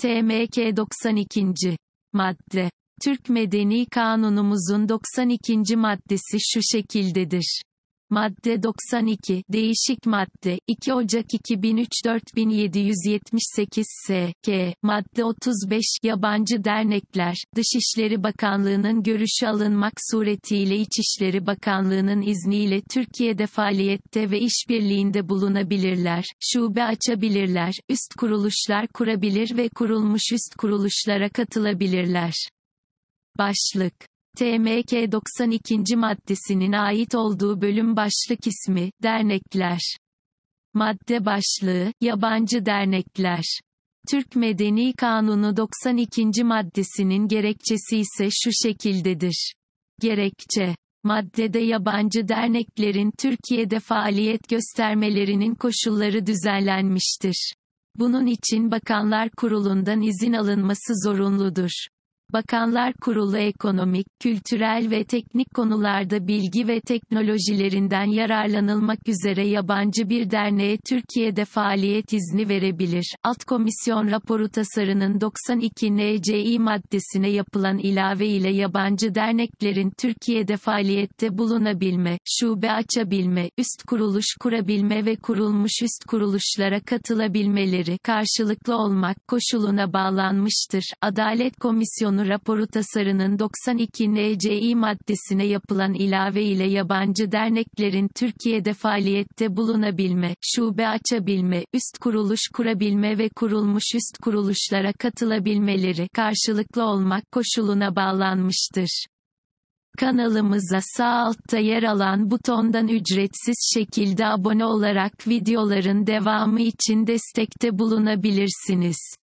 TMK 92. Madde Türk Medeni Kanunumuzun 92. maddesi şu şekildedir. Madde 92, Değişik Madde, 2 Ocak 2003 4778 S.K. Madde 35, Yabancı Dernekler, Dışişleri Bakanlığı'nın görüşü alınmak suretiyle İçişleri Bakanlığı'nın izniyle Türkiye'de faaliyette ve işbirliğinde bulunabilirler, şube açabilirler, üst kuruluşlar kurabilir ve kurulmuş üst kuruluşlara katılabilirler. Başlık TMK 92. maddesinin ait olduğu bölüm başlık ismi, dernekler. Madde başlığı, yabancı dernekler. Türk Medeni Kanunu 92. maddesinin gerekçesi ise şu şekildedir. Gerekçe Maddede yabancı derneklerin Türkiye'de faaliyet göstermelerinin koşulları düzenlenmiştir. Bunun için Bakanlar Kurulu'ndan izin alınması zorunludur. Bakanlar Kurulu ekonomik, kültürel ve teknik konularda bilgi ve teknolojilerinden yararlanılmak üzere yabancı bir derneğe Türkiye'de faaliyet izni verebilir. Alt komisyon raporu tasarının 92 nci maddesine yapılan ilave ile yabancı derneklerin Türkiye'de faaliyette bulunabilme, şube açabilme, üst kuruluş kurabilme ve kurulmuş üst kuruluşlara katılabilmeleri karşılıklı olmak koşuluna bağlanmıştır. Adalet Komisyonu kanunu raporu tasarının 92 nci maddesine yapılan ilave ile yabancı derneklerin Türkiye'de faaliyette bulunabilme, şube açabilme, üst kuruluş kurabilme ve kurulmuş üst kuruluşlara katılabilmeleri karşılıklı olmak koşuluna bağlanmıştır. Kanalımıza sağ altta yer alan butondan ücretsiz şekilde abone olarak videoların devamı için destekte bulunabilirsiniz.